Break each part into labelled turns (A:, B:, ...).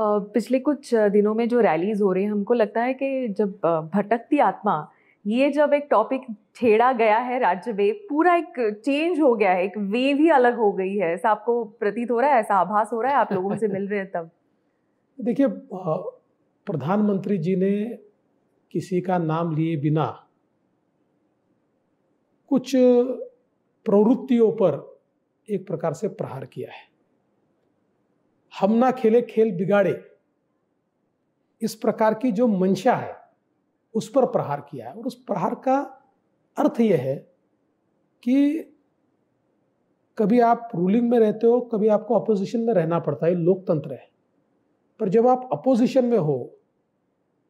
A: पिछले कुछ दिनों में जो रैलीज हो रही हैं हमको लगता है कि जब भटकती आत्मा ये जब एक टॉपिक छेड़ा गया है राज्य में पूरा एक चेंज हो गया है एक वेव ही अलग हो गई है ऐसा आपको प्रतीत हो रहा है ऐसा आभास हो रहा है आप लोगों से मिल रहे हैं तब
B: देखिए प्रधानमंत्री जी ने किसी का नाम लिए बिना कुछ प्रवृत्तियों पर एक प्रकार से प्रहार किया है हम ना खेले खेल बिगाड़े इस प्रकार की जो मंशा है उस पर प्रहार किया है और उस प्रहार का अर्थ यह है कि कभी आप रूलिंग में रहते हो कभी आपको अपोजिशन में रहना पड़ता है लोकतंत्र है पर जब आप अपोजिशन में हो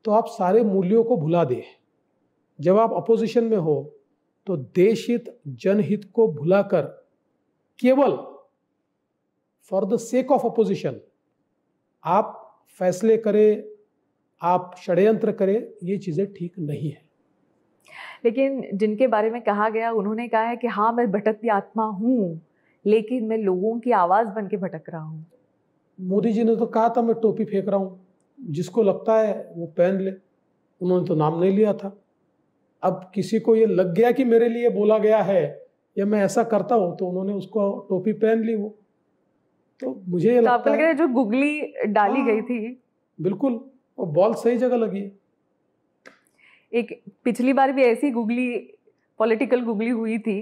B: तो आप सारे मूल्यों को भुला दे जब आप अपोजिशन में हो तो देश हित जनहित को भुलाकर केवल for the sake of opposition आप फैसले करें आप षड्यंत्र करें ये चीज़ें ठीक नहीं है
A: लेकिन जिनके बारे में कहा गया उन्होंने कहा है कि हाँ मैं भटकती आत्मा हूँ लेकिन मैं लोगों की आवाज़ बन के भटक रहा हूँ
B: मोदी जी ने तो कहा था मैं टोपी फेंक रहा हूँ जिसको लगता है वो पहन ले उन्होंने तो नाम नहीं लिया था अब किसी को ये लग गया कि मेरे लिए बोला गया है या मैं ऐसा करता हूँ तो उन्होंने उसको टोपी पहन ली वो तो मुझे ये तो लगता है जो गुगली डाली गई हाँ, थी बिल्कुल और बॉल सही जगह लगी
A: एक पिछली बार भी ऐसी गुगली पॉलिटिकल गुगली हुई थी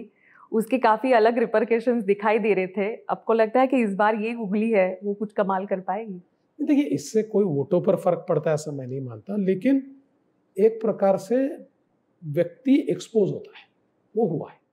A: उसके काफ़ी अलग रिपरकेशन दिखाई दे रहे थे आपको लगता है कि इस बार ये गुगली है वो कुछ कमाल कर पाएगी
B: देखिए इससे कोई वोटों पर फर्क पड़ता है ऐसा मैं नहीं मानता लेकिन एक प्रकार से व्यक्ति एक्सपोज होता है वो हुआ है